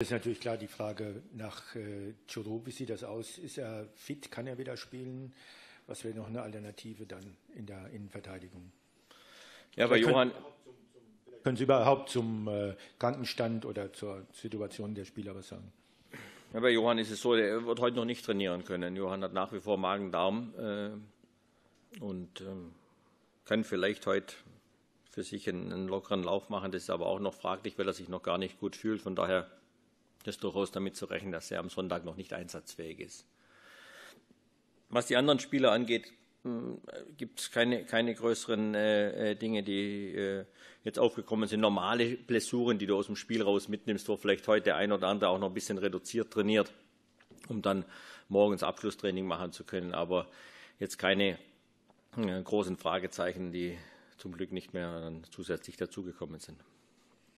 Das ist natürlich klar die Frage nach äh, Churu, wie sieht das aus? Ist er fit? Kann er wieder spielen? Was wäre noch eine Alternative dann in der Innenverteidigung? Ja, aber Johann. Können, können Sie überhaupt zum äh, Krankenstand oder zur Situation der Spieler was sagen? Ja, bei Johann ist es so, er wird heute noch nicht trainieren können. Johann hat nach wie vor Magen-Darm äh, und äh, kann vielleicht heute für sich einen, einen lockeren Lauf machen. Das ist aber auch noch fraglich, weil er sich noch gar nicht gut fühlt. Von daher ist durchaus damit zu rechnen, dass er am Sonntag noch nicht einsatzfähig ist. Was die anderen Spieler angeht, hm, gibt es keine, keine größeren äh, äh, Dinge, die äh, jetzt aufgekommen sind. Normale Blessuren, die du aus dem Spiel raus mitnimmst, wo vielleicht heute der ein oder andere auch noch ein bisschen reduziert trainiert, um dann morgens Abschlusstraining machen zu können. Aber jetzt keine äh, großen Fragezeichen, die zum Glück nicht mehr zusätzlich dazugekommen sind.